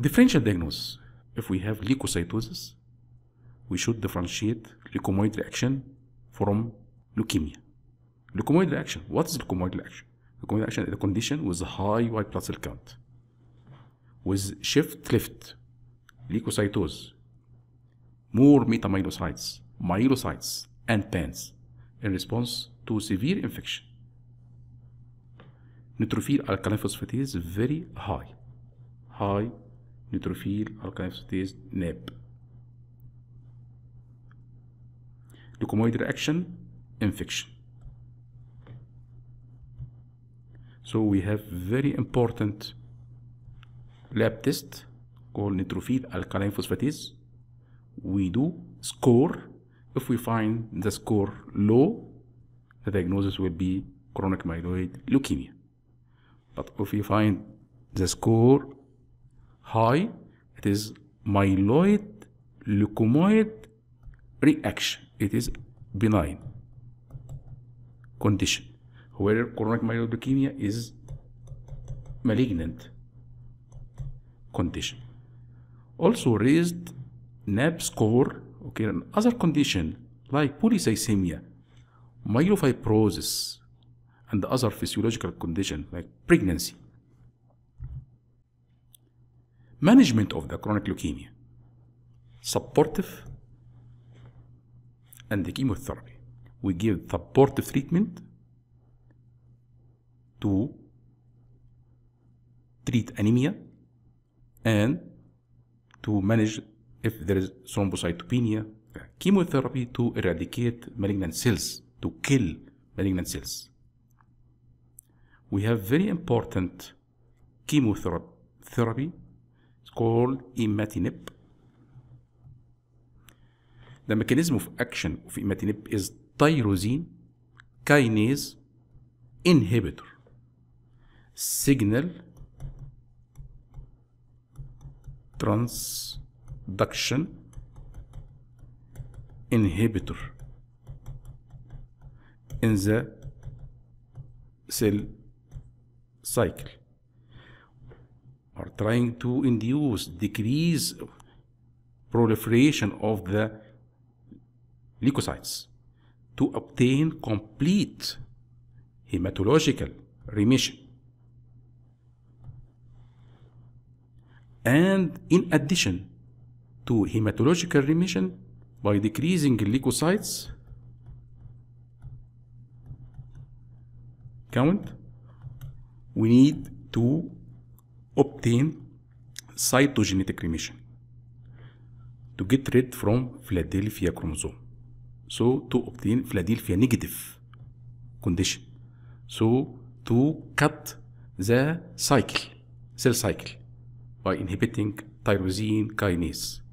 Differential diagnosis. If we have leukocytosis, we should differentiate leukemoid reaction from leukemia. Leukemoid reaction. What is leukemoid reaction? Leukemoid reaction is a condition with high white blood cell count with shift left leukocytosis, more metamyelocytes, myelocytes, and PANs in response to severe infection. Neutrophil alkaline phosphatase is very high, high neutrophil alkaline NAB. Leukemoid reaction, infection. So we have very important lab test called neutrophil alkaline phosphatase. We do score. If we find the score low, the diagnosis will be chronic myeloid leukemia. But if we find the score high, it is myeloid leukemoid reaction. It is benign condition. Where chronic myeloid leukemia is malignant condition. Also raised NAB score, okay, and other condition like polycythemia, myelofibrosis, and other physiological condition like pregnancy management of the chronic leukemia, supportive and the chemotherapy. We give supportive treatment to treat anemia and to manage if there is thrombocytopenia, uh, chemotherapy to eradicate malignant cells, to kill malignant cells. We have very important chemotherapy called imatinib. The mechanism of action of imatinib is tyrosine kinase inhibitor signal transduction inhibitor in the cell cycle are trying to induce decrease proliferation of the leukocytes to obtain complete hematological remission. And in addition to hematological remission, by decreasing leukocytes count, we need to obtain cytogenetic remission to get rid from Philadelphia chromosome. So to obtain Philadelphia negative condition. So to cut the cycle, cell cycle by inhibiting tyrosine kinase.